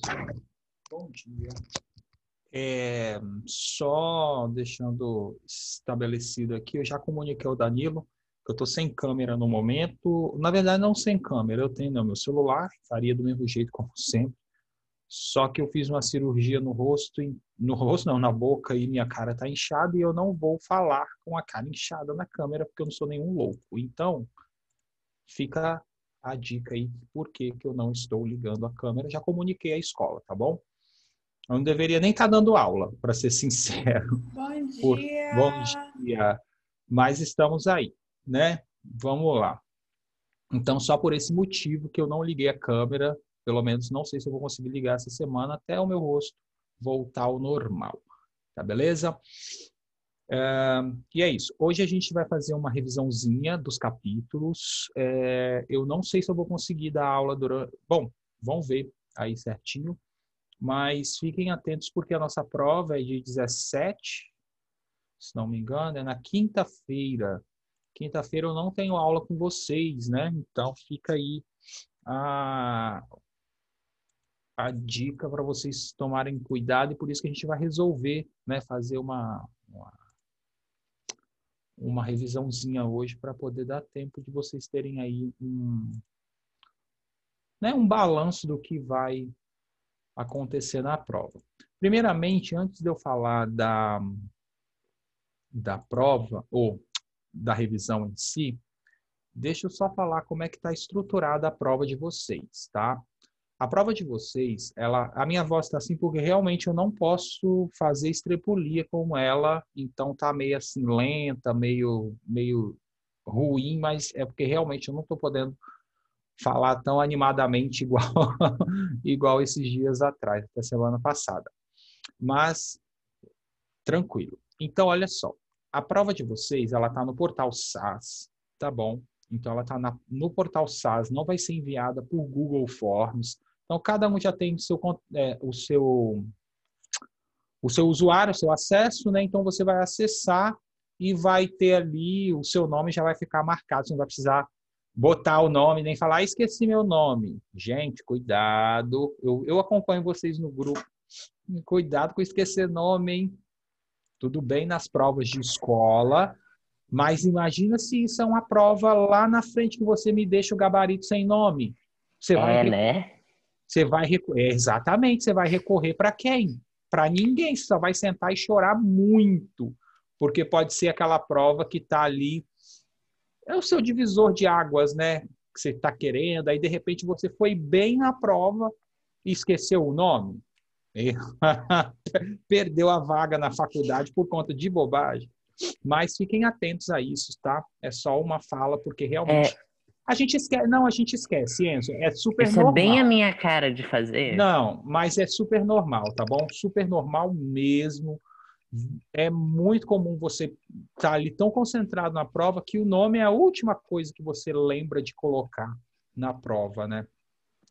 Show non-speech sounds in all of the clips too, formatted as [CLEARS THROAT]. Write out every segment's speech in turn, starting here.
pessoal. Bom dia. É, só deixando estabelecido aqui, eu já comuniquei ao Danilo que eu estou sem câmera no momento. Na verdade, não sem câmera, eu tenho meu celular, faria do mesmo jeito como sempre. Só que eu fiz uma cirurgia no rosto, no rosto não, na boca e minha cara está inchada e eu não vou falar com a cara inchada na câmera porque eu não sou nenhum louco. Então, fica a dica aí por que, que eu não estou ligando a câmera. Já comuniquei à escola, tá bom? Eu não deveria nem estar tá dando aula, para ser [LAUGHS] sincero. Bom dia! Por... Bom dia! Mas estamos aí, né? Vamos lá. Então, só por esse motivo que eu não liguei a câmera, pelo menos não sei se eu vou conseguir ligar essa semana até o meu rosto voltar ao normal. Tá beleza? Uh, e é isso. Hoje a gente vai fazer uma revisãozinha dos capítulos. É, eu não sei se eu vou conseguir dar aula durante. Bom, vamos ver aí certinho. Mas fiquem atentos porque a nossa prova é de 17, se não me engano, é na quinta-feira. Quinta-feira eu não tenho aula com vocês, né? Então fica aí a, a dica para vocês tomarem cuidado e por isso que a gente vai resolver, né? Fazer uma, uma uma revisãozinha hoje para poder dar tempo de vocês terem aí um, né, um balanço do que vai acontecer na prova. Primeiramente, antes de eu falar da, da prova ou da revisão em si, deixa eu só falar como é que está estruturada a prova de vocês, tá? A prova de vocês, ela, a minha voz está assim porque realmente eu não posso fazer estrepolia como ela, então tá meio assim lenta, meio meio ruim, mas é porque realmente eu não estou podendo falar tão animadamente [LAUGHS] igual igual esses dias atrás, da semana passada. Mas tranquilo. Então olha só, a prova de vocês, ela tá no portal SAS, tá bom? Então ela tá na, no portal SAS, não vai ser enviada por Google Forms então, cada um já tem seu, é, o, seu, o seu usuário, o seu acesso, né? Então, você vai acessar e vai ter ali, o seu nome já vai ficar marcado, você não vai precisar botar o nome, nem falar, ah, esqueci meu nome. Gente, cuidado. Eu, eu acompanho vocês no grupo. Cuidado com esquecer nome, hein? Tudo bem nas provas de escola, mas imagina se isso é uma prova lá na frente que você me deixa o gabarito sem nome. Você vai é, né? Você vai recorrer, é, exatamente, você vai recorrer para quem? Para ninguém, você só vai sentar e chorar muito, porque pode ser aquela prova que está ali, é o seu divisor de águas, né? Que você está querendo, aí de repente você foi bem na prova e esqueceu o nome. [LAUGHS] Perdeu a vaga na faculdade por conta de bobagem. Mas fiquem atentos a isso, tá? É só uma fala, porque realmente é a gente esquece, não, a gente esquece, Enzo, é super Isso normal. é bem a minha cara de fazer. Não, mas é super normal, tá bom? Super normal mesmo. É muito comum você estar tá ali tão concentrado na prova que o nome é a última coisa que você lembra de colocar na prova, né?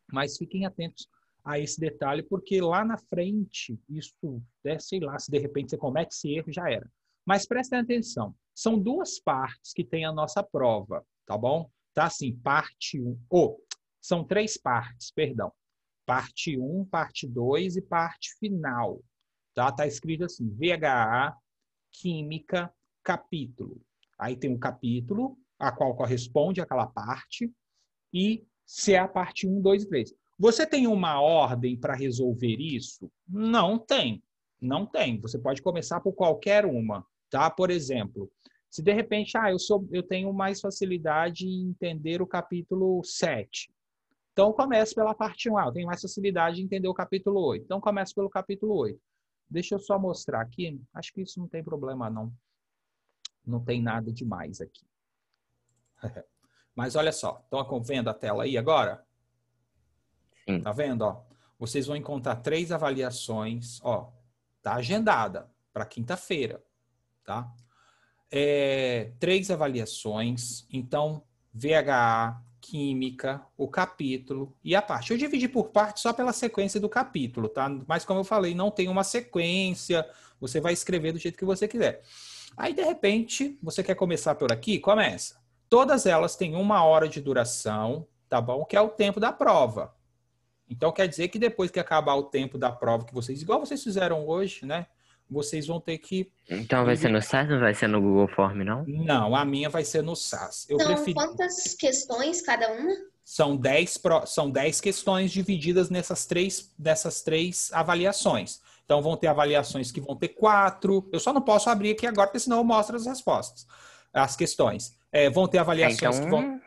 Mas fiquem atentos a esse detalhe, porque lá na frente, isso, é, sei lá, se de repente você comete esse erro, já era. Mas prestem atenção, são duas partes que tem a nossa prova, tá bom? tá? Assim, parte 1. Um, oh, são três partes, perdão. Parte 1, um, parte 2 e parte final. Tá? tá escrito assim: VHA, Química, capítulo. Aí tem um capítulo, a qual corresponde aquela parte, e se é a parte 1, 2 e 3. Você tem uma ordem para resolver isso? Não tem. Não tem. Você pode começar por qualquer uma, tá? Por exemplo, se de repente, ah, eu, sou, eu tenho mais facilidade em entender o capítulo 7. Então, começo pela parte 1. Ah, eu tenho mais facilidade em entender o capítulo 8. Então, começo pelo capítulo 8. Deixa eu só mostrar aqui. Acho que isso não tem problema, não. Não tem nada demais aqui. [LAUGHS] Mas olha só, estão vendo a tela aí agora? Sim. Tá vendo? Ó? Vocês vão encontrar três avaliações, ó, tá agendada para quinta-feira, tá? é, três avaliações. Então, VHA, química, o capítulo e a parte. Eu dividi por parte só pela sequência do capítulo, tá? Mas como eu falei, não tem uma sequência, você vai escrever do jeito que você quiser. Aí, de repente, você quer começar por aqui? Começa. Todas elas têm uma hora de duração, tá bom? Que é o tempo da prova. Então, quer dizer que depois que acabar o tempo da prova que vocês, igual vocês fizeram hoje, né? vocês vão ter que. Então vai ser no SAS, não vai ser no Google Form, não? Não, a minha vai ser no SAS. Eu então, preferi... quantas questões cada uma? São 10 pro... são dez questões divididas nessas três, nessas três avaliações. Então vão ter avaliações que vão ter quatro. Eu só não posso abrir aqui agora, porque senão eu mostro as respostas, as questões. É, vão ter avaliações então... que vão.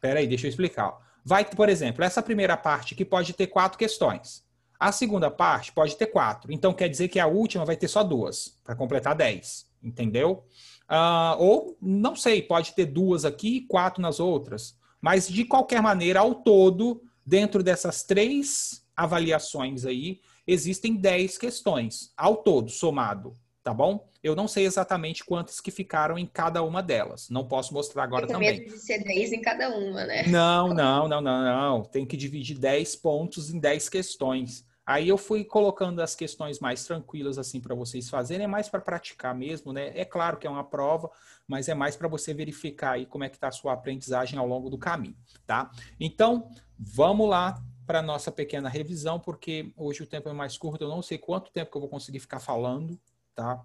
Peraí, deixa eu explicar. Vai, por exemplo, essa primeira parte que pode ter quatro questões. A segunda parte pode ter quatro. Então quer dizer que a última vai ter só duas, para completar dez. Entendeu? Uh, ou, não sei, pode ter duas aqui e quatro nas outras. Mas, de qualquer maneira, ao todo, dentro dessas três avaliações aí, existem dez questões, ao todo, somado. Tá bom? Eu não sei exatamente quantas que ficaram em cada uma delas. Não posso mostrar agora Tem também. Medo de ser 10 em cada uma, né? Não, não, não, não, não. Tem que dividir 10 pontos em 10 questões. Aí eu fui colocando as questões mais tranquilas assim para vocês fazerem, é mais para praticar mesmo, né? É claro que é uma prova, mas é mais para você verificar aí como é que está a sua aprendizagem ao longo do caminho, tá? Então, vamos lá para nossa pequena revisão, porque hoje o tempo é mais curto, eu não sei quanto tempo que eu vou conseguir ficar falando, tá?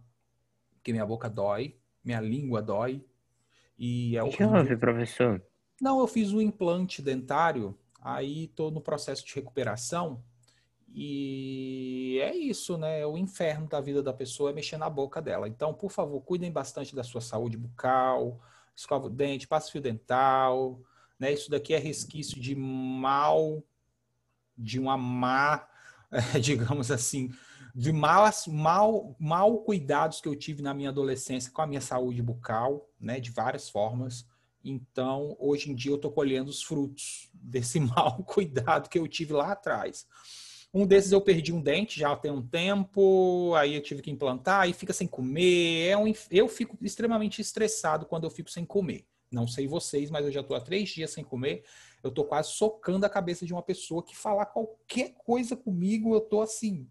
Porque minha boca dói, minha língua dói. E é o que houve, professor? Não, eu fiz um implante dentário, aí estou no processo de recuperação e é isso, né? É o inferno da vida da pessoa é mexer na boca dela. Então, por favor, cuidem bastante da sua saúde bucal, escova o dente, passe fio dental, né? Isso daqui é resquício de mal, de uma má, [LAUGHS] é, digamos assim, de maus, mal, mal cuidados que eu tive na minha adolescência com a minha saúde bucal, né? De várias formas. Então, hoje em dia eu estou colhendo os frutos [LAUGHS] desse [LAUGHS] mau cuidado que eu tive lá atrás. Um desses eu perdi um dente já tem um tempo, aí eu tive que implantar, aí fica sem comer. É um, eu fico extremamente estressado quando eu fico sem comer. Não sei vocês, mas eu já estou há três dias sem comer. Eu estou quase socando a cabeça de uma pessoa que falar qualquer coisa comigo, eu estou assim.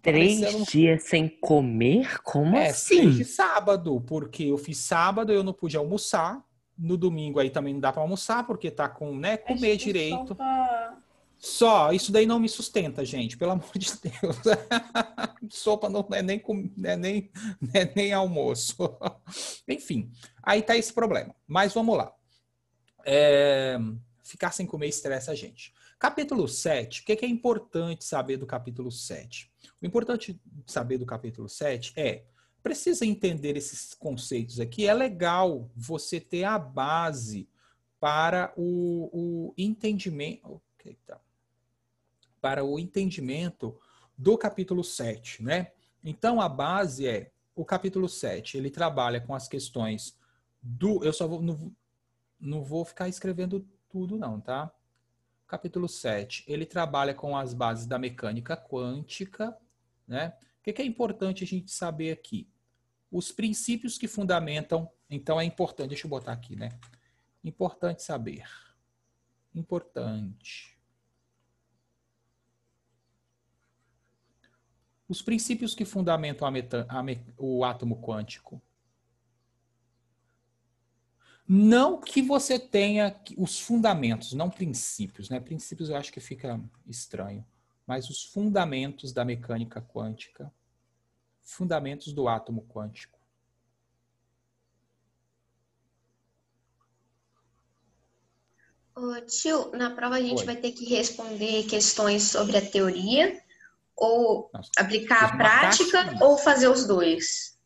Três parecendo... dias sem comer? Como é, assim? de sábado, porque eu fiz sábado, eu não pude almoçar. No domingo aí também não dá para almoçar, porque tá com, né, comer direito. Solta só, isso daí não me sustenta, gente, pelo amor de Deus. [LAUGHS] Sopa não é nem, com, é nem, [LAUGHS] é nem almoço. [LAUGHS] Enfim, aí tá esse problema. Mas vamos lá. É, ficar sem comer estressa a gente. Capítulo 7, o que é, que é importante saber do capítulo 7? O importante saber do capítulo 7 é, precisa entender esses conceitos aqui. É legal você ter a base para o, o entendimento... Okay, tá para o entendimento do capítulo 7, né? Então a base é o capítulo 7, ele trabalha com as questões do eu só vou não, não vou ficar escrevendo tudo não, tá? Capítulo 7, ele trabalha com as bases da mecânica quântica, né? O que é importante a gente saber aqui? Os princípios que fundamentam, então é importante, deixa eu botar aqui, né? Importante saber. Importante os princípios que fundamentam a a me, o átomo quântico. Não que você tenha os fundamentos, não princípios, né? Princípios eu acho que fica estranho, mas os fundamentos da mecânica quântica, fundamentos do átomo quântico. tio, na prova a gente Oi. vai ter que responder questões sobre a teoria ou Nossa, aplicar a prática ou fazer os dois?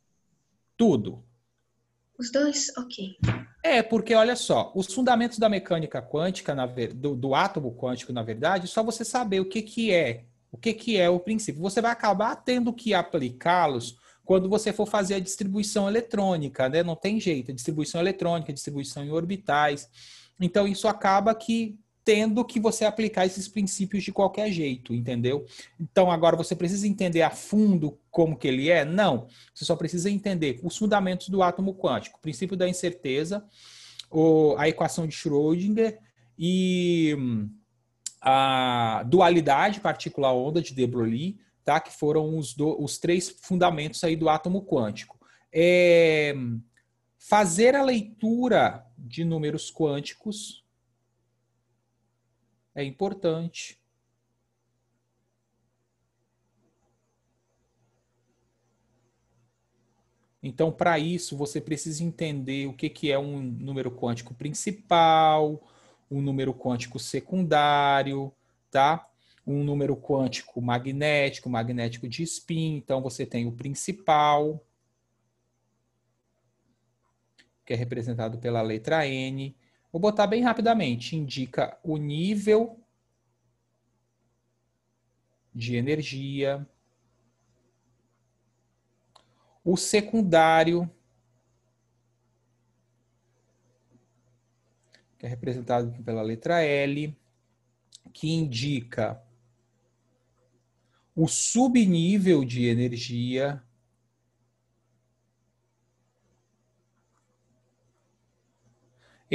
Tudo. Os dois? Ok. É, porque olha só, os fundamentos da mecânica quântica, na, do, do, átomo quântico, na verdade, só você saber o que, que é, o que, que é o princípio. Você vai acabar tendo que aplicá-los quando você for fazer a distribuição eletrônica, né? Não tem jeito, é distribuição eletrônica, distribuição em orbitais. Então, isso acaba que tendo que você aplicar esses princípios de qualquer jeito, entendeu? Então agora você precisa entender a fundo como que ele é? Não. Você só precisa entender os fundamentos do átomo quântico, o princípio da incerteza, a equação de Schrödinger e hum, a dualidade partícula-onda de de Broglie, tá? Que foram os, do, os três fundamentos aí do átomo quântico. É, fazer a leitura de números quânticos é importante. Então, para isso, você precisa entender o que, que é um número quântico principal, um número quântico secundário, tá? Um número quântico magnético, magnético de spin. Então, você tem o principal, que é representado pela letra N. Vou botar bem rapidamente. Indica o nível de energia, o secundário, que é representado pela letra L, que indica o subnível de energia,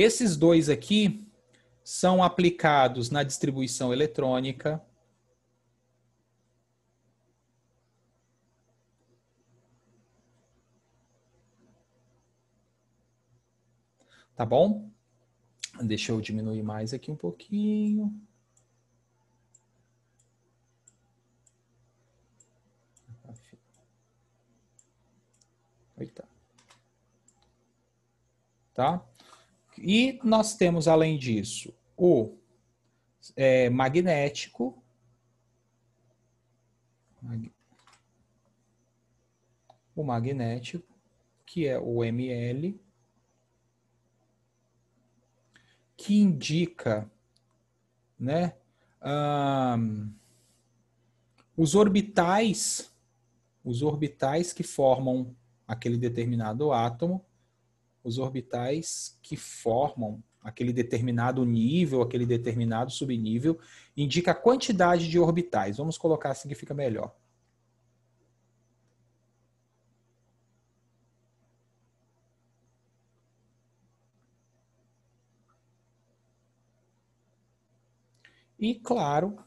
Esses dois aqui são aplicados na distribuição eletrônica. Tá bom? Deixa eu diminuir mais aqui um pouquinho. Eita. Tá? E nós temos, além disso, o é, magnético. O magnético, que é o ML, que indica né, um, os orbitais, os orbitais que formam aquele determinado átomo os orbitais que formam aquele determinado nível, aquele determinado subnível, indica a quantidade de orbitais. Vamos colocar assim que fica melhor. E, claro,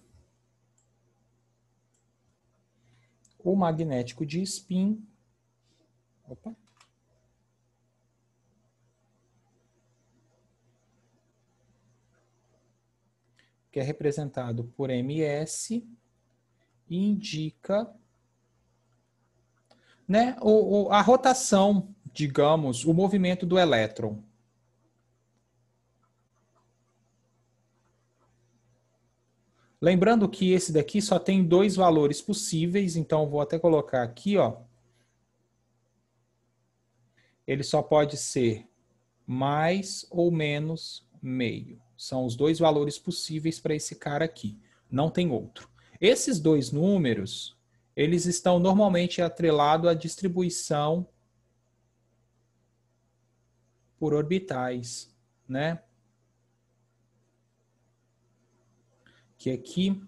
o magnético de spin. Opa, que é representado por MS, indica né, o, o, a rotação, digamos, o movimento do elétron. Lembrando que esse daqui só tem dois valores possíveis, então vou até colocar aqui, ó. Ele só pode ser mais ou menos meio. São os dois valores possíveis para esse cara aqui. Não tem outro. Esses dois números, eles estão normalmente atrelados à distribuição por orbitais, né? Que aqui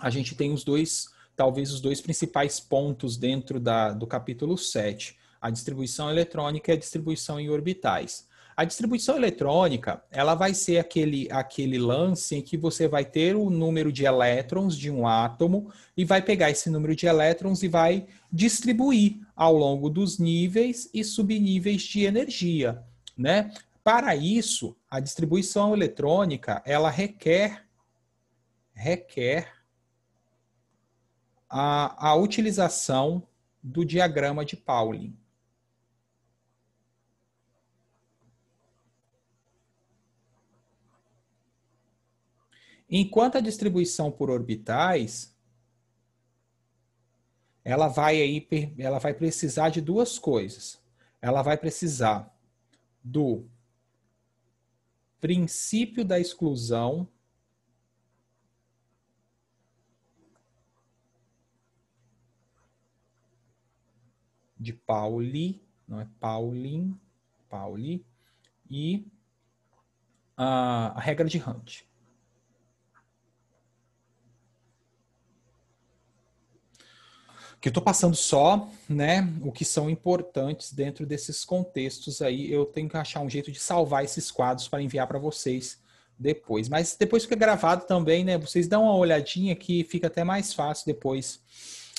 a gente tem os dois, talvez os dois principais pontos dentro da, do capítulo 7. A distribuição eletrônica e a distribuição em orbitais. A distribuição eletrônica, ela vai ser aquele, aquele lance em que você vai ter o número de elétrons de um átomo e vai pegar esse número de elétrons e vai distribuir ao longo dos níveis e subníveis de energia, né? Para isso, a distribuição eletrônica, ela requer requer a, a utilização do diagrama de Pauling. Enquanto a distribuição por orbitais, ela vai, aí, ela vai precisar de duas coisas. Ela vai precisar do princípio da exclusão de Pauli, não é Paulin, Pauli, e a, a regra de Hunt. que eu estou passando só, né, o que são importantes dentro desses contextos aí. Eu tenho que achar um jeito de salvar esses quadros para enviar para vocês depois. Mas depois fica gravado também, né? Vocês dão uma olhadinha que fica até mais fácil depois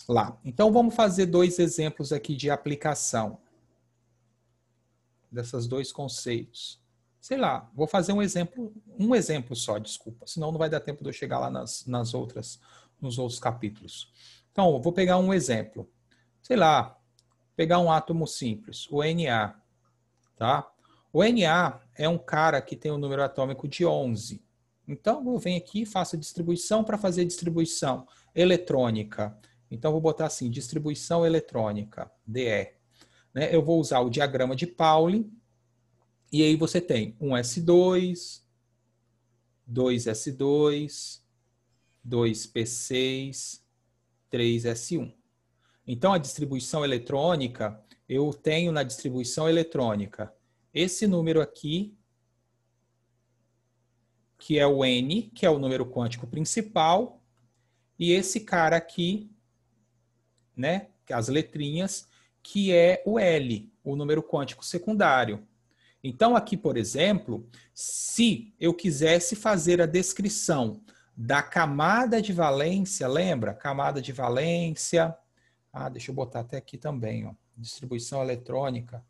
lá. Então vamos fazer dois exemplos aqui de aplicação desses dois conceitos. Sei lá, vou fazer um exemplo, um exemplo só, desculpa, senão não vai dar tempo de eu chegar lá nas, nas outras, nos outros capítulos. Então, vou pegar um exemplo. Sei lá, pegar um átomo simples, o Na, tá? O Na é um cara que tem o um número atômico de 11. Então, eu venho aqui e faço a distribuição para fazer a distribuição eletrônica. Então, vou botar assim, distribuição eletrônica, DE. Né? Eu vou usar o diagrama de Pauli, e aí você tem um S2, 2S2, 2P6, 3S1. Então, a distribuição eletrônica, eu tenho na distribuição eletrônica esse número aqui, que é o N, que é o número quântico principal, e esse cara aqui, né, as letrinhas, que é o L, o número quântico secundário. Então, aqui, por exemplo, se eu quisesse fazer a descrição da camada de valência, lembra? Camada de valência. Ah, deixa eu botar até aqui também, ó. Distribuição eletrônica.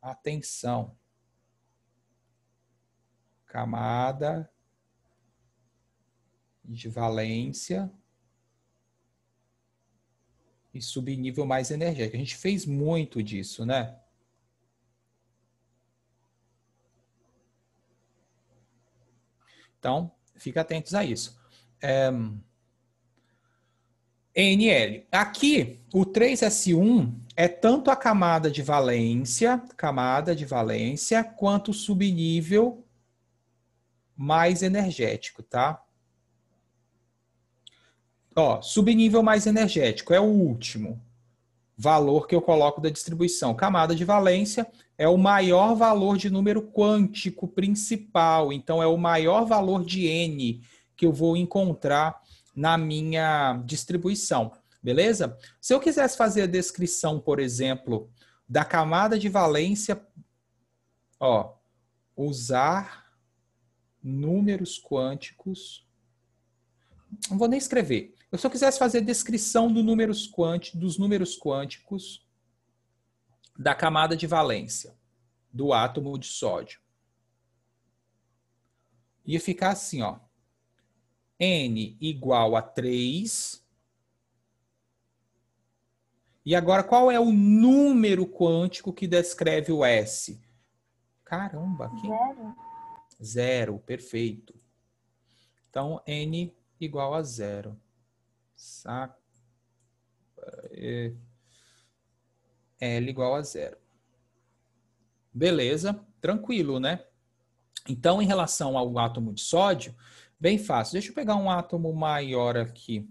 Atenção. Camada de valência e subnível mais energético. A gente fez muito disso, né? Então, Fica atentos a isso. É... NL. Aqui, o 3S1 é tanto a camada de valência, camada de valência, quanto o subnível mais energético, tá? Ó, subnível mais energético é o último valor que eu coloco da distribuição. Camada de valência é o maior valor de número quântico principal, então é o maior valor de n que eu vou encontrar na minha distribuição, beleza? Se eu quisesse fazer a descrição, por exemplo, da camada de valência, ó, usar números quânticos. Não vou nem escrever. Se Eu quisesse fazer descrição do números quanti, dos números quânticos, da camada de valência do átomo de sódio. Ia ficar assim, ó. N igual a 3. E agora, qual é o número quântico que descreve o S? Caramba, aqui. Zero. Zero, perfeito. Então, N igual a zero. Saca. É, L igual a zero. Beleza, tranquilo, né? Então, em relação ao átomo de sódio, bem fácil. Deixa eu pegar um átomo maior aqui.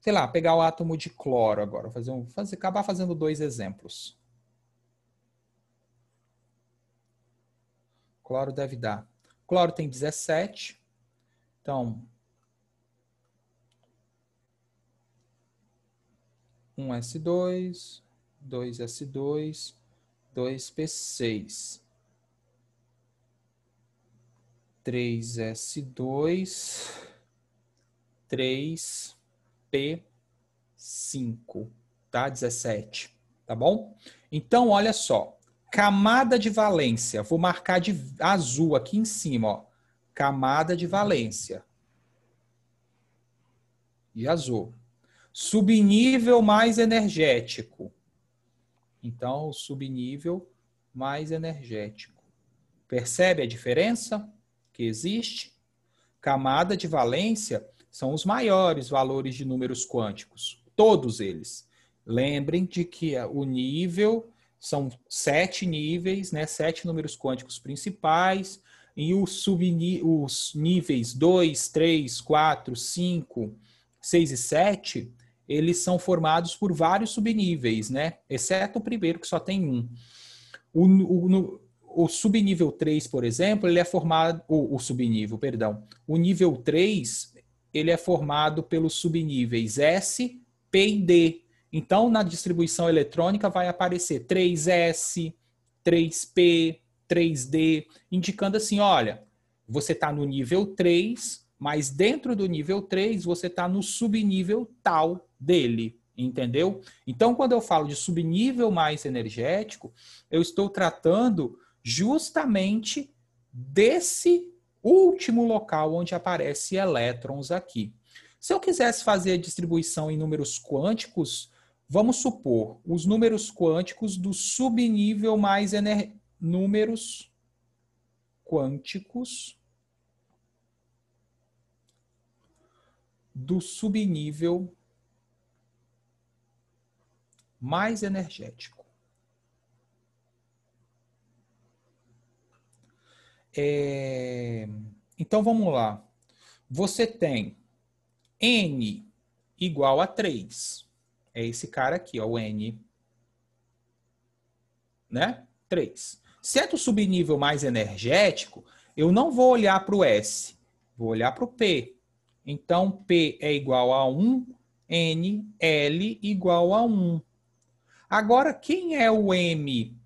Sei lá, pegar o átomo de cloro agora. Fazer um, fazer, acabar fazendo dois exemplos. Cloro deve dar. Cloro tem 17. Então, um S2, 2S2, 2P6. 3S2, 3P5, tá? 17, tá bom? Então, olha só, camada de valência, vou marcar de azul aqui em cima, ó. Camada de valência. E azul. Subnível mais energético. Então, o subnível mais energético. Percebe a diferença que existe? Camada de valência são os maiores valores de números quânticos, todos eles. Lembrem de que o nível são sete níveis, né? Sete números quânticos principais, e os, subni os níveis 2, 3, 4, 5, 6 e 7 eles são formados por vários subníveis, né? Exceto o primeiro, que só tem um. O, o, o subnível 3, por exemplo, ele é formado. O, o subnível, perdão. O nível 3, ele é formado pelos subníveis S, P e D. Então, na distribuição eletrônica, vai aparecer 3S, 3P, 3D, indicando assim: olha, você está no nível 3, mas dentro do nível 3 você está no subnível tal dele, entendeu? Então, quando eu falo de subnível mais energético, eu estou tratando justamente desse último local onde aparece elétrons aqui. Se eu quisesse fazer a distribuição em números quânticos, vamos supor os números quânticos do subnível mais ener... números quânticos do subnível mais energético. É... Então vamos lá. Você tem N igual a 3. É esse cara aqui, ó, o N. Né? 3. Se é do subnível mais energético, eu não vou olhar para o S, vou olhar para o P. Então, P é igual a 1, N, L igual a 1. Agora, quem é o ML,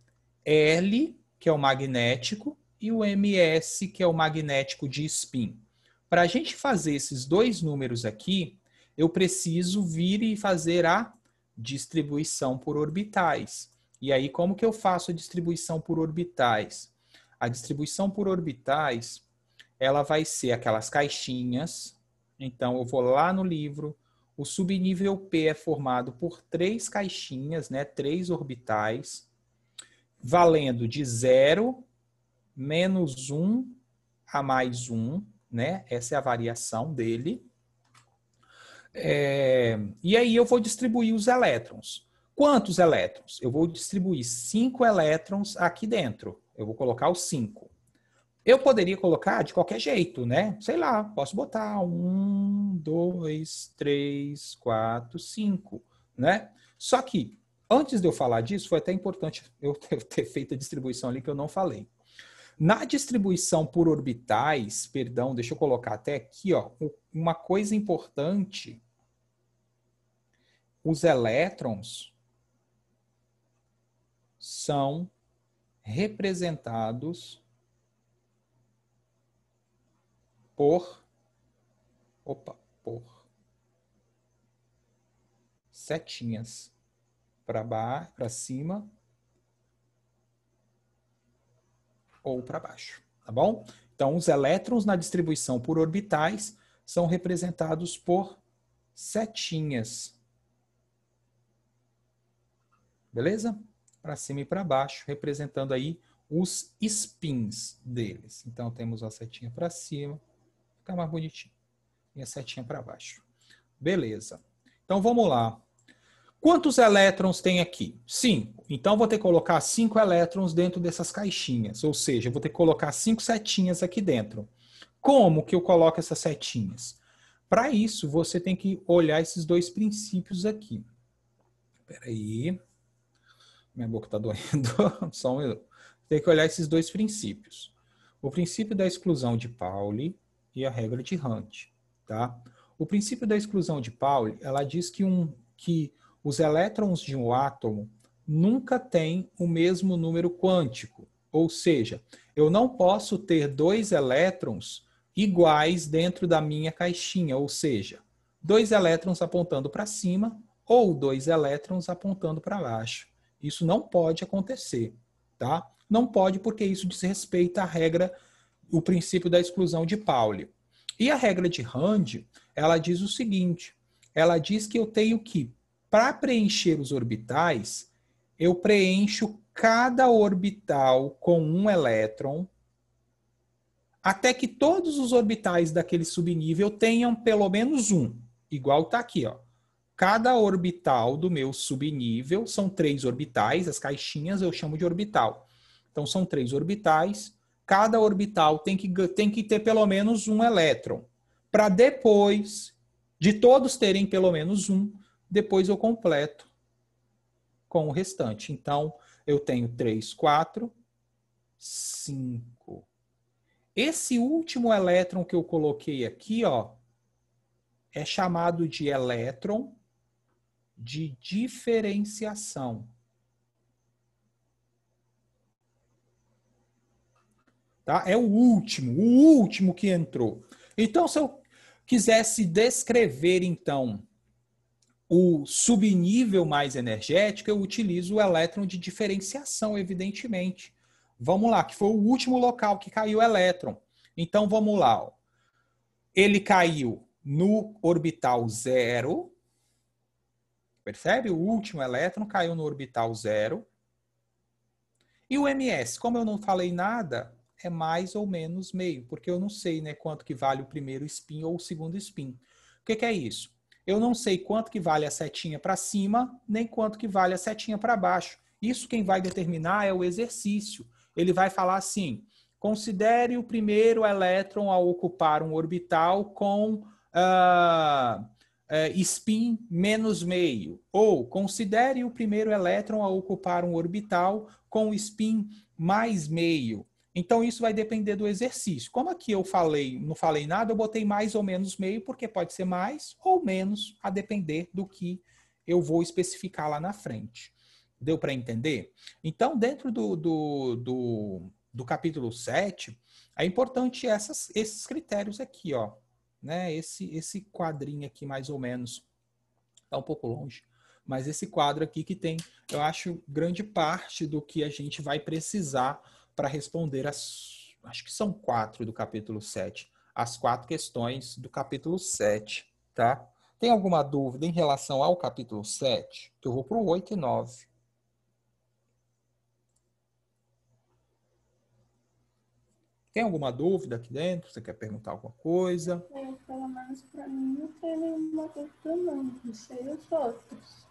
que é o magnético, e o MS, que é o magnético de spin? Para a gente fazer esses dois números aqui, eu preciso vir e fazer a distribuição por orbitais. E aí, como que eu faço a distribuição por orbitais? A distribuição por orbitais, ela vai ser aquelas caixinhas. Então, eu vou lá no livro, o subnível P é formado por três caixinhas, né, três orbitais, valendo de 0, menos 1 um, a mais 1, um, né? Essa é a variação dele. É... e aí eu vou distribuir os elétrons. Quantos elétrons? Eu vou distribuir 5 elétrons aqui dentro. Eu vou colocar os 5. Eu poderia colocar de qualquer jeito, né? Sei lá, posso botar um, dois, três, quatro, cinco, né? Só que, antes de eu falar disso, foi até importante [LAUGHS] eu ter feito a distribuição ali que eu não falei. Na distribuição por orbitais, perdão, deixa eu colocar até aqui, ó, uma coisa importante, os elétrons são representados por. Opa, por. Setinhas para baixo, para cima ou para baixo, tá bom? Então, os elétrons na distribuição por orbitais são representados por setinhas. Beleza? Para cima e para baixo, representando aí os spins deles. Então, temos a setinha para cima, Fica mais bonitinho. E a setinha para baixo. Beleza. Então vamos lá. Quantos elétrons tem aqui? 5. Então vou ter que colocar 5 elétrons dentro dessas caixinhas, ou seja, vou ter que colocar 5 setinhas aqui dentro. Como que eu coloco essas setinhas? Para isso, você tem que olhar esses dois princípios aqui. Peraí. Minha boca está doendo. [LAUGHS] Só um minuto. Tem que olhar esses dois princípios. O princípio da exclusão de Pauli e a regra de Hunt. Tá? O princípio da exclusão de Pauli, ela diz que, um, que os elétrons de um átomo nunca têm o mesmo número quântico. Ou seja, eu não posso ter dois elétrons iguais dentro da minha caixinha, ou seja, dois elétrons apontando para cima ou dois elétrons apontando para baixo. Isso não pode acontecer, tá? Não pode porque isso desrespeita a regra o princípio da exclusão de Pauli. E a regra de Rand, ela diz o seguinte: ela diz que eu tenho que, para preencher os orbitais, eu preencho cada orbital com um elétron, até que todos os orbitais daquele subnível tenham pelo menos um, igual está aqui, ó. Cada orbital do meu subnível são três orbitais, as caixinhas eu chamo de orbital. Então são três orbitais, cada orbital tem que, tem que ter pelo menos um elétron. Para depois de todos terem pelo menos um, depois eu completo com o restante. Então, eu tenho 3, 4, 5. Esse último elétron que eu coloquei aqui, ó, é chamado de elétron de diferenciação. Tá? É o último, o último que entrou. Então, se eu quisesse descrever, então, o subnível mais energético, eu utilizo o elétron de diferenciação, evidentemente. Vamos lá, que foi o último local que caiu o elétron. Então, vamos lá. Ó. Ele caiu no orbital zero. Percebe? O último elétron caiu no orbital zero. E o MS, como eu não falei nada, é mais ou menos meio, porque eu não sei né, quanto que vale o primeiro spin ou o segundo spin. O que, que é isso? Eu não sei quanto que vale a setinha para cima, nem quanto que vale a setinha para baixo. Isso quem vai determinar é o exercício. Ele vai falar assim: considere o primeiro elétron a ocupar um orbital com uh, uh, spin menos meio, ou considere o primeiro elétron a ocupar um orbital com spin mais meio, então isso vai depender do exercício. Como aqui eu falei, não falei nada, eu botei mais ou menos meio, porque pode ser mais ou menos, a depender do que eu vou especificar lá na frente. Deu para entender? Então, dentro do, do, do, do, capítulo 7, é importante essas, esses critérios aqui, ó. Né? Esse, esse quadrinho aqui, mais ou menos. Está um pouco longe. Mas esse quadro aqui que tem, eu acho, grande parte do que a gente vai precisar para responder as, acho que são quatro do capítulo 7, as quatro questões do capítulo 7, tá? Tem alguma dúvida em relação ao capítulo 7? Eu vou para o 8 e 9. Tem alguma dúvida aqui dentro? Você quer perguntar alguma coisa? É, pelo menos para mim não tem nenhuma dúvida não, não sei os outros.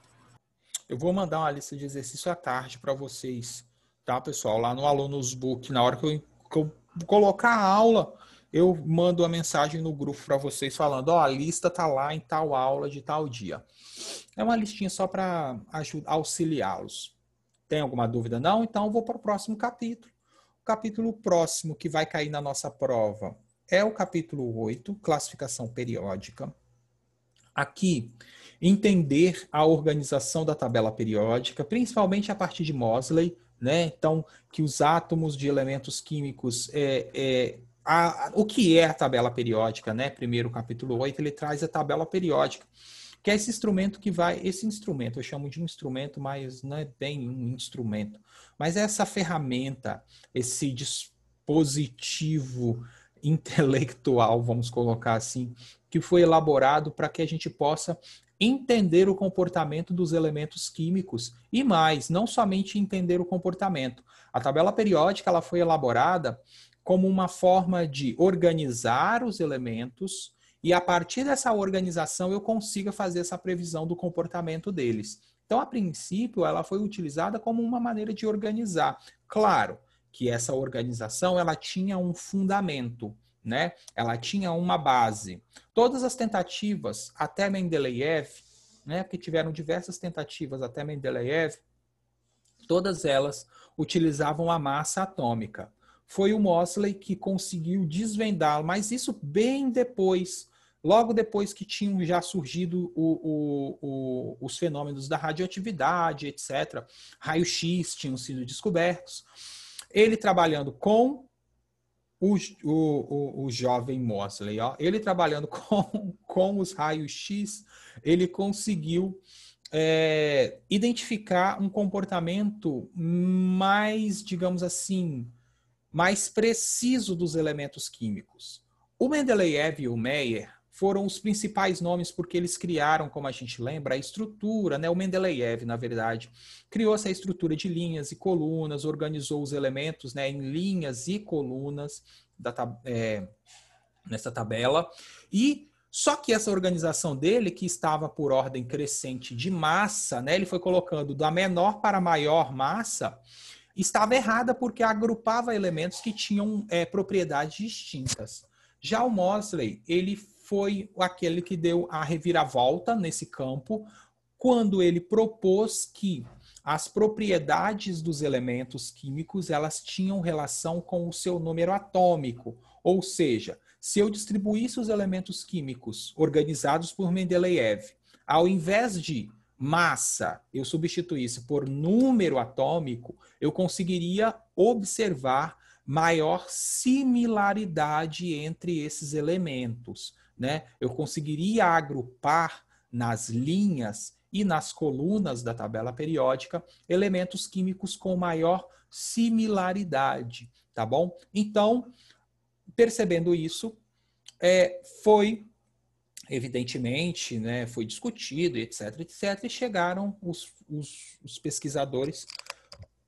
Eu vou mandar uma lista de exercício à tarde para vocês tá, pessoal? Lá no Alunos Book, na hora que eu, que eu colocar a aula, eu mando a mensagem no grupo para vocês falando, ó, a lista tá lá em tal aula de tal dia. É uma listinha só para auxiliá-los. Tem alguma dúvida? Não? Então vou para o próximo capítulo. O capítulo próximo que vai cair na nossa prova é o capítulo 8, classificação periódica. Aqui, entender a organização da tabela periódica, principalmente a partir de Mosley, né? Então, que os átomos de elementos químicos é, é, a, o que é a tabela periódica, né? Primeiro capítulo 8, ele traz a tabela periódica, que é esse instrumento que vai, esse instrumento, eu chamo de um instrumento, mas não é bem um instrumento, mas é essa ferramenta, esse dispositivo intelectual, vamos colocar assim, que foi elaborado para que a gente possa entender o comportamento dos elementos químicos e mais, não somente entender o comportamento. A tabela periódica ela foi elaborada como uma forma de organizar os elementos e a partir dessa organização eu consiga fazer essa previsão do comportamento deles. Então, a princípio, ela foi utilizada como uma maneira de organizar. Claro, que essa organização ela tinha um fundamento, né? Ela tinha uma base. Todas as tentativas até Mendeleev, né, que tiveram diversas tentativas até Mendeleev, todas elas utilizavam a massa atômica. Foi o Mosley que conseguiu desvendar, mas isso bem depois, logo depois que tinham já surgido o, o, o, os fenômenos da radioatividade, etc. raios x tinham sido descobertos. Ele trabalhando com o, o, o, o jovem Mosley, ó, ele trabalhando [LAUGHS] com, com os raios X, ele conseguiu é, identificar um comportamento mais, digamos assim, mais preciso dos elementos químicos. O Mendeleev e o Meyer foram os principais nomes porque eles criaram, como a gente lembra, a estrutura, né? O Mendeleev, na verdade, criou essa estrutura de linhas e colunas, organizou os elementos, né, em linhas e colunas da é, nessa tabela e só que essa organização dele, que estava por ordem crescente de massa, né, ele foi colocando da menor para maior massa, estava errada porque agrupava elementos que tinham é, propriedades distintas. Já o Mosley, ele foi aquele que deu a reviravolta nesse campo, quando ele propôs que as propriedades dos elementos químicos elas tinham relação com o seu número atômico, ou seja, se eu distribuísse os elementos químicos organizados por Mendeleev, ao invés de massa eu substituísse por número atômico, eu conseguiria observar maior similaridade entre esses elementos né? Eu conseguiria agrupar nas linhas e nas colunas da tabela periódica elementos químicos com maior similaridade, tá bom? Então, percebendo isso, é, foi evidentemente, né, foi discutido, etc, etc, e chegaram os, os, os pesquisadores,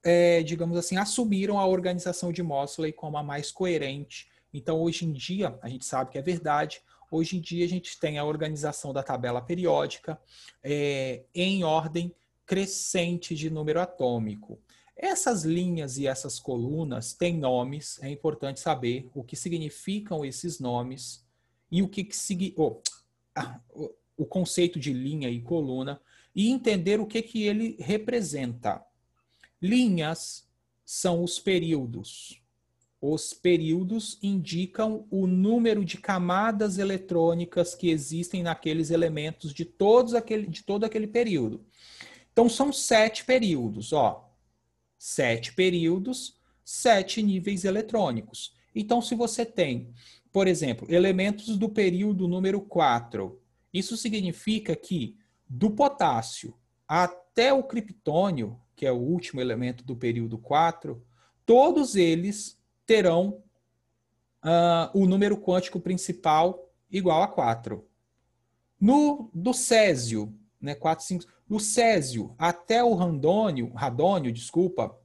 é, digamos assim, assumiram a organização de Mosley como a mais coerente. Então, hoje em dia, a gente sabe que é verdade, Hoje em dia a gente tem a organização da tabela periódica é, em ordem crescente de número atômico. Essas linhas e essas colunas têm nomes, é importante saber o que significam esses nomes e o que, que segui... oh, ah, o conceito de linha e coluna e entender o que, que ele representa. Linhas são os períodos, os períodos indicam o número de camadas eletrônicas que existem naqueles elementos de, todos aquele, de todo aquele período. Então, são sete períodos, ó. Sete períodos, sete níveis eletrônicos. Então, se você tem, por exemplo, elementos do período número 4, isso significa que do potássio até o criptônio, que é o último elemento do período 4, todos eles terão uh, o número quântico principal igual a 4. No do césio, né, 4, 5, do césio até o randônio, radônio, desculpa,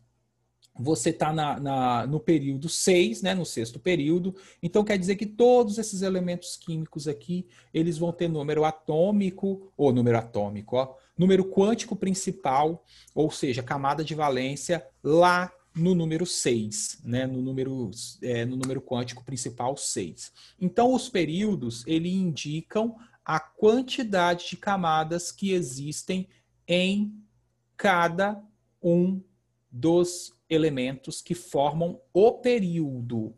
você está na, na, no período 6, né, no sexto período. Então quer dizer que todos esses elementos químicos aqui, eles vão ter número atômico, ou número atômico, ó, número quântico principal, ou seja, camada de valência lá no número 6, né? no, número, é, no número quântico principal 6. Então, os períodos ele indicam a quantidade de camadas que existem em cada um dos elementos que formam o período.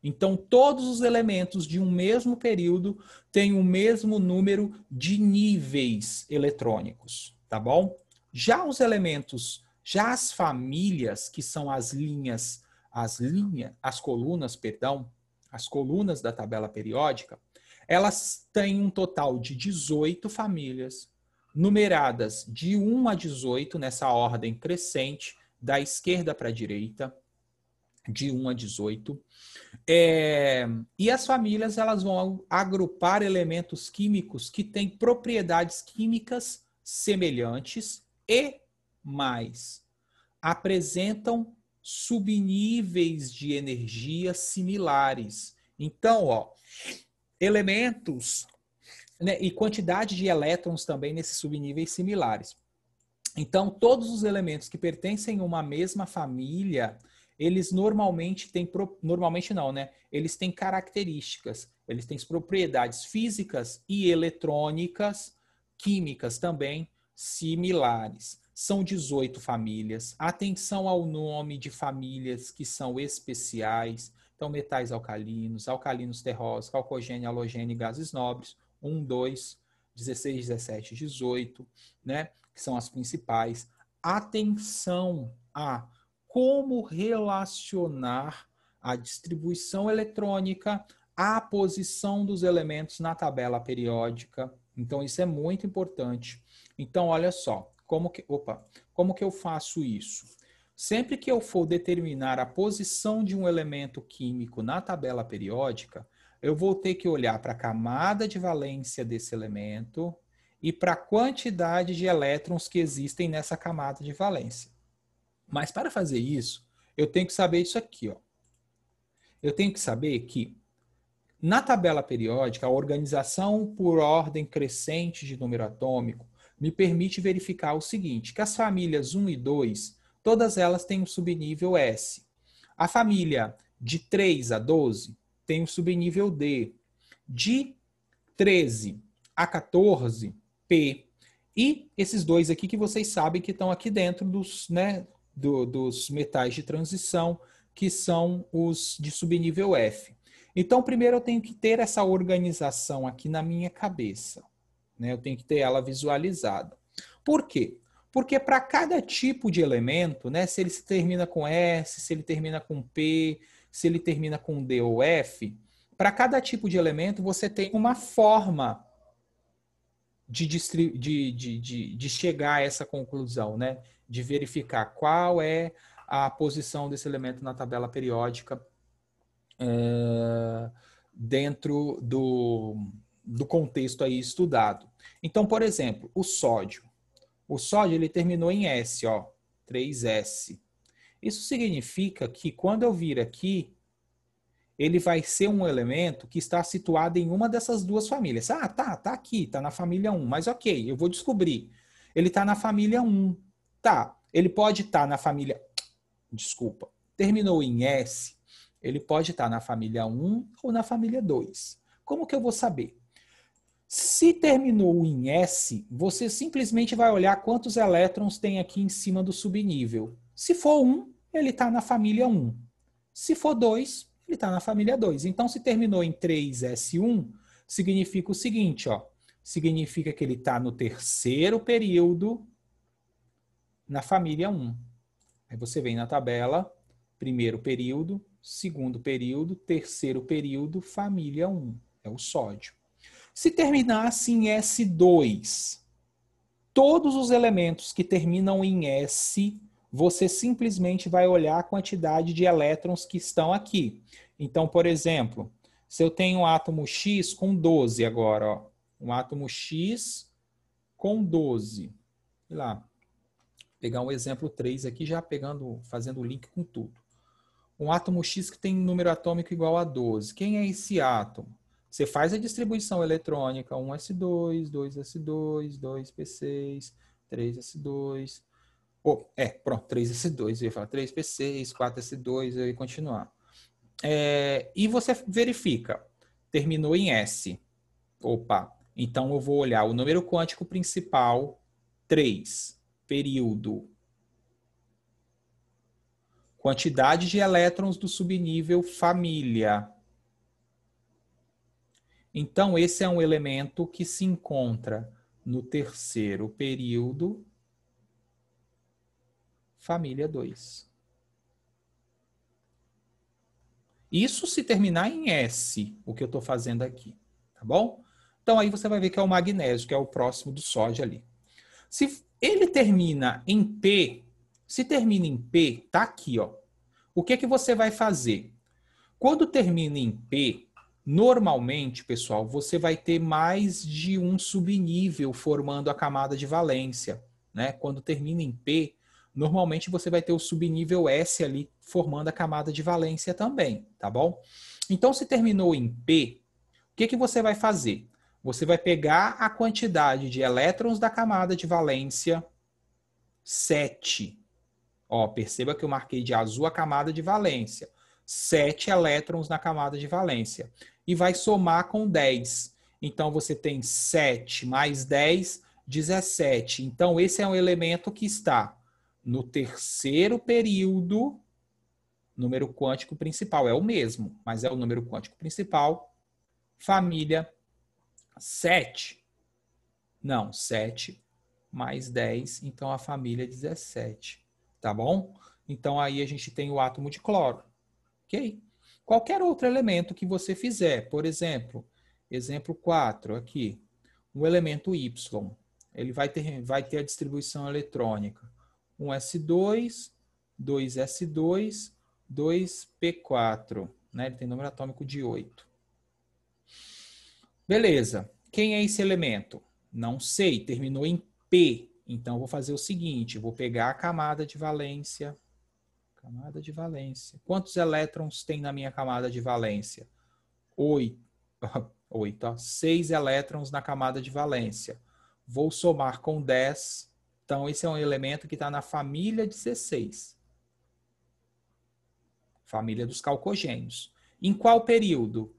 Então, todos os elementos de um mesmo período têm o mesmo número de níveis eletrônicos, tá bom? Já os elementos já as famílias, que são as linhas, as linhas, as colunas, perdão, as colunas da tabela periódica, elas têm um total de 18 famílias, numeradas de 1 a 18 nessa ordem crescente, da esquerda para a direita, de 1 a 18. É, e as famílias elas vão agrupar elementos químicos que têm propriedades químicas semelhantes e mas apresentam subníveis de energia similares. Então, ó, elementos né, e quantidade de elétrons também nesses subníveis similares. Então, todos os elementos que pertencem a uma mesma família, eles normalmente têm normalmente não, né? Eles têm características, eles têm propriedades físicas e eletrônicas, químicas também similares. São 18 famílias. Atenção ao nome de famílias que são especiais. Então, metais alcalinos, alcalinos terrosos, calcogênio, halogênio e gases nobres. 1, 2, 16, 17, 18, né? Que são as principais. Atenção a como relacionar a distribuição eletrônica à posição dos elementos na tabela periódica. Então, isso é muito importante. Então, olha só. Como que, opa, como que eu faço isso? Sempre que eu for determinar a posição de um elemento químico na tabela periódica, eu vou ter que olhar para a camada de valência desse elemento e para a quantidade de elétrons que existem nessa camada de valência. Mas para fazer isso, eu tenho que saber isso aqui, ó. Eu tenho que saber que na tabela periódica, a organização por ordem crescente de número atômico me permite verificar o seguinte, que as famílias 1 e 2, todas elas têm um subnível S. A família de 3 a 12 tem um subnível D. De 13 a 14, P. E esses dois aqui que vocês sabem que estão aqui dentro dos, né, do, dos metais de transição, que são os de subnível F. Então, primeiro eu tenho que ter essa organização aqui na minha cabeça. Né? Eu tenho que ter ela visualizada. Por quê? Porque para cada tipo de elemento, né, se ele se termina com S, se ele termina com P, se ele termina com D ou F, para cada tipo de elemento você tem uma forma de, de, de, de, chegar a essa conclusão, né? de verificar qual é a posição desse elemento na tabela periódica uh, dentro do, do contexto aí estudado. Então, por exemplo, o sódio. O sódio ele terminou em S, ó, 3S. Isso significa que quando eu vir aqui, ele vai ser um elemento que está situado em uma dessas duas famílias. Ah, tá, tá aqui, tá na família 1, mas ok, eu vou descobrir. Ele tá na família 1. Tá, ele pode estar tá na família desculpa, terminou em S, ele pode estar tá na família 1 ou na família 2. Como que eu vou saber? Se terminou em S, você simplesmente vai olhar quantos elétrons tem aqui em cima do subnível. Se for 1, um, ele está na família 1. Se for 2, ele está na família 2. Então, se terminou em 3S1, significa o seguinte, ó. Significa que ele está no terceiro período na família 1. Aí você vem na tabela, primeiro período, segundo período, terceiro período, família 1. É o sódio. Se terminasse assim em S2, todos os elementos que terminam em S, você simplesmente vai olhar a quantidade de elétrons que estão aqui. Então, por exemplo, se eu tenho um átomo X com 12 agora, ó, um átomo X com 12. Sei lá. Vou pegar um exemplo 3 aqui, já pegando, fazendo o link com tudo. Um átomo X que tem um número atômico igual a 12. Quem é esse átomo? Você faz a distribuição eletrônica 1S2, 2S2, 2P6, 3S2. Oh, é, pronto, 3S2, eu ia falar 3P6, 4S2, eu ia continuar. É, e você verifica, terminou em S. Opa, então eu vou olhar o número quântico principal, 3, período. Quantidade de elétrons do subnível família, então, esse é um elemento que se encontra no terceiro período, família 2. Isso se terminar em S, o que eu estou fazendo aqui, tá bom? Então, aí você vai ver que é o magnésio, que é o próximo do sódio ali. Se ele termina em P, se termina em P, tá aqui, ó. O que, é que você vai fazer? Quando termina em P, Normalmente, pessoal, você vai ter mais de um subnível formando a camada de valência. Né? Quando termina em P, normalmente você vai ter o subnível S ali formando a camada de valência também, tá bom? Então, se terminou em P, o que, que você vai fazer? Você vai pegar a quantidade de elétrons da camada de valência 7. Ó, perceba que eu marquei de azul a camada de valência. 7 elétrons na camada de valência. E vai somar com 10. Então você tem 7 mais 10, 17. Então esse é um elemento que está no terceiro período, número quântico principal. É o mesmo, mas é o número quântico principal, família 7. Não, 7 mais 10, então a família 17, é tá bom? Então aí a gente tem o átomo de cloro. Qualquer outro elemento que você fizer, por exemplo, exemplo 4 aqui, um elemento Y, ele vai ter, vai ter a distribuição eletrônica 1s2, 2s2, 2p4, né? Ele tem número atômico de 8. Beleza. Quem é esse elemento? Não sei, terminou em P. Então, vou fazer o seguinte, vou pegar a camada de valência, Camada de valência. Quantos elétrons tem na minha camada de valência? Oito. [LAUGHS] Oito, ó. Seis elétrons na camada de valência. Vou somar com 10. Então, esse é um elemento que está na família 16. Família dos calcogênios. Em qual período?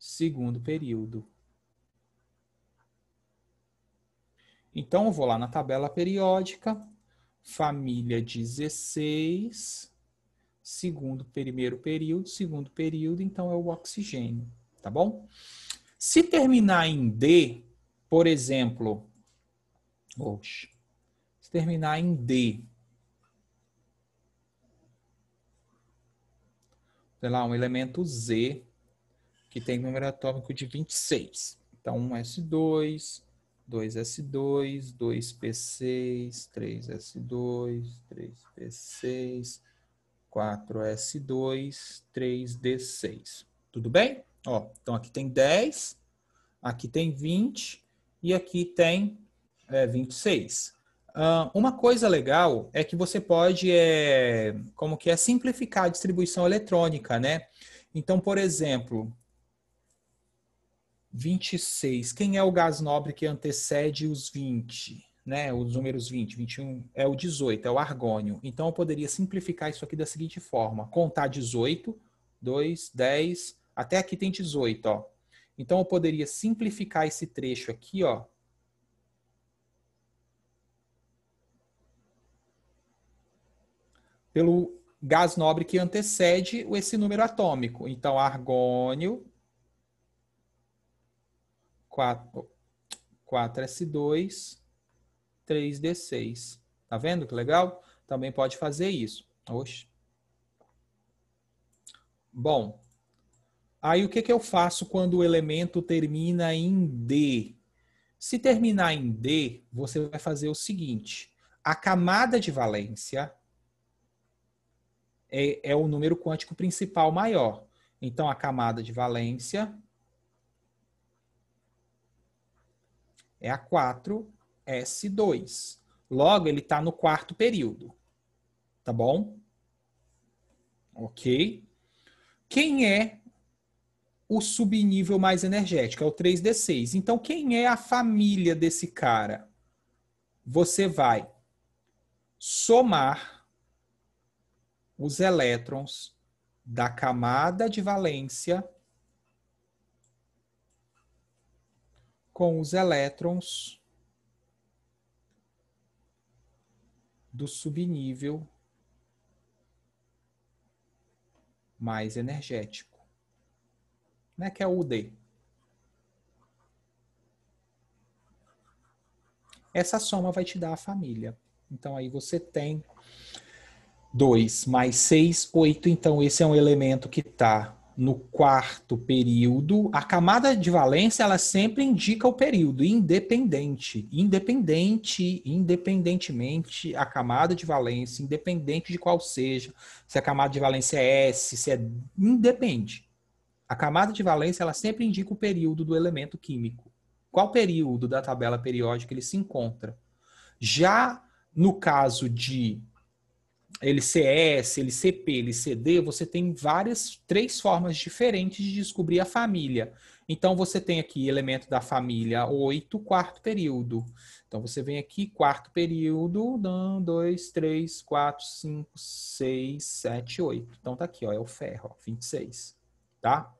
Segundo período. Então, eu vou lá na tabela periódica, família 16, segundo primeiro período, segundo período, então é o oxigênio, tá bom? Se terminar em D, por exemplo, oxe, se terminar em D, sei lá, um elemento Z, que tem número atômico de 26. Então, 1S2, 2S2, 2P6, 3S2, 3P6, 4S2, 3D6. Tudo bem? Ó, então aqui tem 10, aqui tem 20 e aqui tem é, 26. Uh, ah, uma coisa legal é que você pode, é, como que é, simplificar a distribuição eletrônica, né? Então, por exemplo, 26. Quem é o gás nobre que antecede os 20? né, os números 20, 21, é o 18, é o argônio. Então eu poderia simplificar isso aqui da seguinte forma: contar 18, 2, 10, até aqui tem 18, ó. Então eu poderia simplificar esse trecho aqui, ó. Pelo gás nobre que antecede esse número atômico. Então argônio 4, 4S2 3d6. Tá vendo que legal? Também pode fazer isso. Oxe. Bom, aí o que, que eu faço quando o elemento termina em D? Se terminar em D, você vai fazer o seguinte: a camada de valência é, é o número quântico principal maior. Então, a camada de valência é a 4 S2. Logo, ele está no quarto período. Tá bom? Ok. Quem é o subnível mais energético? É o 3D6. Então, quem é a família desse cara? Você vai somar os elétrons da camada de valência com os elétrons do subnível mais energético, né, que é o D. Essa soma vai te dar a família. Então aí você tem 2 mais 6, 8. Então esse é um elemento que está no quarto período, a camada de valência ela sempre indica o período, independente, independente, independentemente a camada de valência, independente de qual seja, se a camada de valência é S, se é independe. A camada de valência ela sempre indica o período do elemento químico. Qual período da tabela periódica ele se encontra? Já no caso de LCS, LCP, LCD, você tem várias, três formas diferentes de descobrir a família. Então, você tem aqui elemento da família 8, quarto período. Então, você vem aqui, quarto período, 1, 2, 3, 4, 5, 6, 7, 8. Então, tá aqui, ó, é o ferro, ó, 26, tá?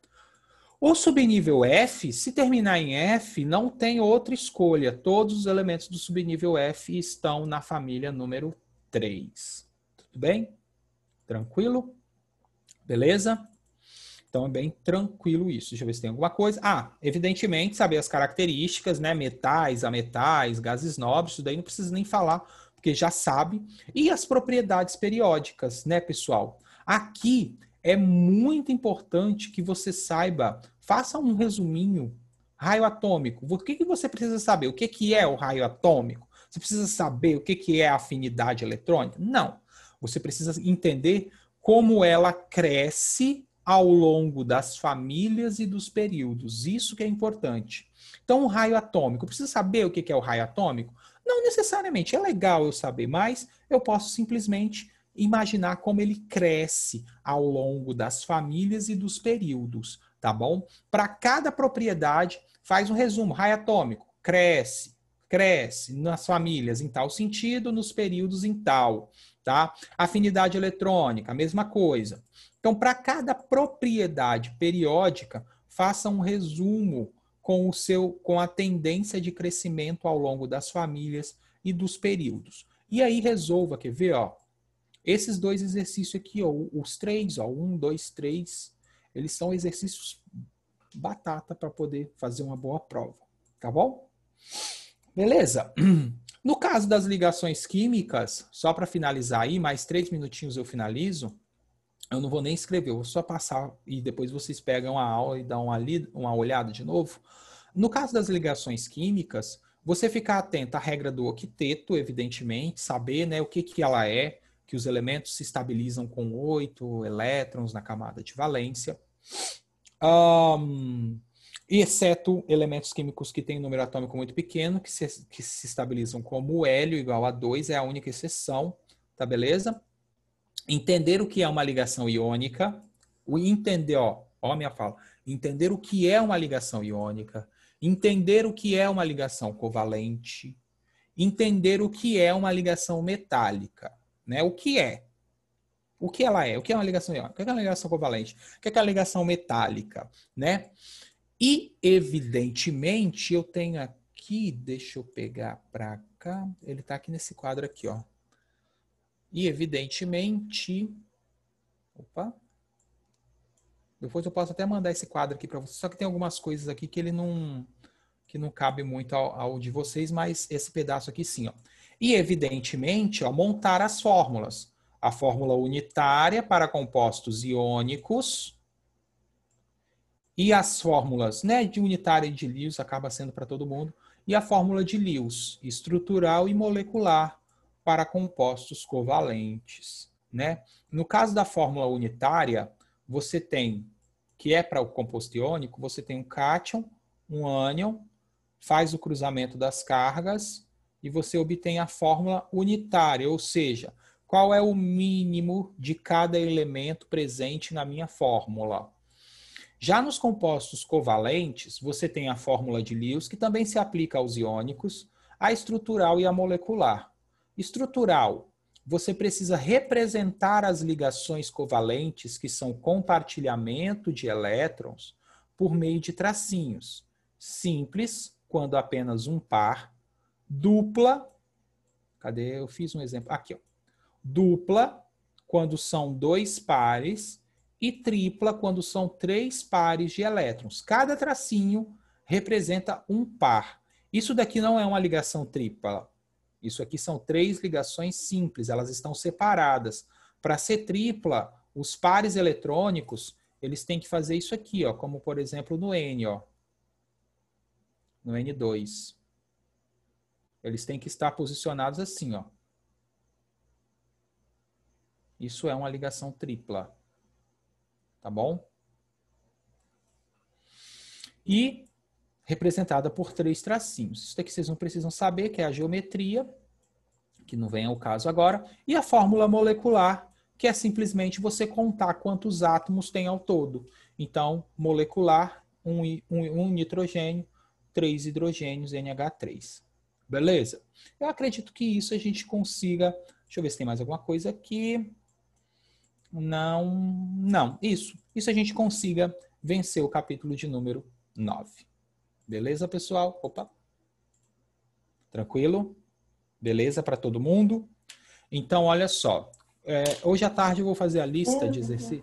O subnível F, se terminar em F, não tem outra escolha. Todos os elementos do subnível F estão na família número 3. Tudo bem? Tranquilo? Beleza? Então é bem tranquilo isso. Deixa eu ver se tem alguma coisa. Ah, evidentemente, saber as características, né? Metais, ametais, gases nobres, isso daí não precisa nem falar, porque já sabe. E as propriedades periódicas, né, pessoal? Aqui é muito importante que você saiba, faça um resuminho. Raio atômico. O que, que você precisa saber? O que, que é o raio atômico? Você precisa saber o que, que é a afinidade eletrônica? Não. Você precisa entender como ela cresce ao longo das famílias e dos períodos. Isso que é importante. Então, o raio atômico, precisa saber o que é o raio atômico? Não necessariamente, é legal eu saber, mas eu posso simplesmente imaginar como ele cresce ao longo das famílias e dos períodos, tá bom? Para cada propriedade, faz um resumo, raio atômico, cresce, cresce nas famílias em tal sentido, nos períodos em tal tá? Afinidade eletrônica, mesma coisa. Então, para cada propriedade periódica, faça um resumo com o seu com a tendência de crescimento ao longo das famílias e dos períodos. E aí resolva, quer ver, ó, esses dois exercícios aqui, ó, os três, ó, um, dois, três, eles são exercícios batata para poder fazer uma boa prova, tá bom? Beleza? [CLEARS THROAT] No caso das ligações químicas, só para finalizar aí, mais três minutinhos eu finalizo. Eu não vou nem escrever, eu vou só passar e depois vocês pegam a aula e dão uma, lida, uma olhada de novo. No caso das ligações químicas, você ficar atento à regra do octeto, evidentemente, saber né, o que, que ela é, que os elementos se estabilizam com oito elétrons na camada de valência. Um, exceto elementos químicos que têm um número atômico muito pequeno, que se, que se estabilizam como hélio igual a 2, é a única exceção, tá beleza? Entender o que é uma ligação iônica, o entender, ó, ó minha fala, entender o que é uma ligação iônica, entender o que é uma ligação covalente, entender o que é uma ligação metálica, né? O que é? O que ela é? O que é uma ligação iônica? O que é uma ligação covalente? O que é uma ligação metálica, né? E, evidentemente, eu tenho aqui, deixa eu pegar para cá, ele está aqui nesse quadro aqui, ó. E, evidentemente, opa, depois eu posso até mandar esse quadro aqui para vocês, só que tem algumas coisas aqui que ele não, que não cabe muito ao, ao de vocês, mas esse pedaço aqui sim, ó. E, evidentemente, ó, montar as fórmulas. A fórmula unitária para compostos iônicos e as fórmulas né, de unitária e de Lewis acaba sendo para todo mundo. E a fórmula de Lewis, estrutural e molecular para compostos covalentes. Né? No caso da fórmula unitária, você tem, que é para o composto iônico, você tem um cátion, um ânion, faz o cruzamento das cargas e você obtém a fórmula unitária, ou seja, qual é o mínimo de cada elemento presente na minha fórmula. Já nos compostos covalentes, você tem a fórmula de Lewis, que também se aplica aos iônicos, a estrutural e a molecular. Estrutural, você precisa representar as ligações covalentes, que são compartilhamento de elétrons, por meio de tracinhos. Simples, quando apenas um par. Dupla, cadê? Eu fiz um exemplo. Aqui, ó. Dupla, quando são dois pares e tripla quando são três pares de elétrons. Cada tracinho representa um par. Isso daqui não é uma ligação tripla. Isso aqui são três ligações simples, elas estão separadas. Para ser tripla, os pares eletrônicos, eles têm que fazer isso aqui, ó, como por exemplo no N, ó. No N2. Eles têm que estar posicionados assim, ó. Isso é uma ligação tripla tá bom? E representada por três tracinhos. Isso daqui vocês não precisam saber, que é a geometria, que não vem ao caso agora, e a fórmula molecular, que é simplesmente você contar quantos átomos tem ao todo. Então, molecular, um, um, um nitrogênio, três hidrogênios, NH3. Beleza? Eu acredito que isso a gente consiga. Deixa eu ver se tem mais alguma coisa aqui não, não, isso. Isso a gente consiga vencer o capítulo de número 9. Beleza, pessoal? Opa. Tranquilo? Beleza para todo mundo? Então, olha só. É, hoje à tarde eu vou fazer a lista de exercícios.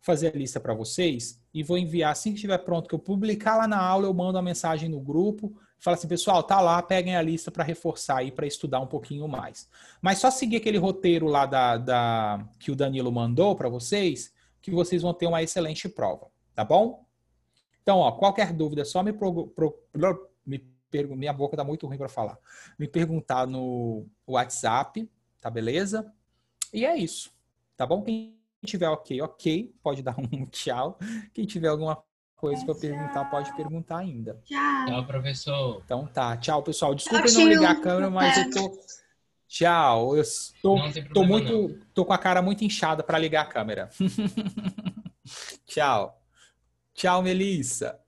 Fazer a lista para vocês e vou enviar assim que estiver pronto, que eu publicar lá na aula, eu mando a mensagem no grupo fala assim, pessoal, tá lá, peguem a lista para reforçar aí, para estudar um pouquinho mais. Mas só seguir aquele roteiro lá da, da que o Danilo mandou para vocês, que vocês vão ter uma excelente prova, tá bom? Então, ó, qualquer dúvida, é só me, pro, pro, me perguntar, minha boca tá muito ruim para falar, me perguntar no WhatsApp, tá beleza? E é isso, tá bom? Quem tiver ok, ok, pode [LAUGHS] dar um tchau. Quem tiver alguma coisa que eu perguntar, pode perguntar ainda. Tchau. Tchau, professor. Então tá. Tchau, pessoal. Desculpa Tchau, não ligar a câmera, mas eu tô. Tchau. Eu tô, problema, tô muito. Não. Tô com a cara muito inchada para ligar a câmera. [LAUGHS] Tchau. Tchau, Melissa.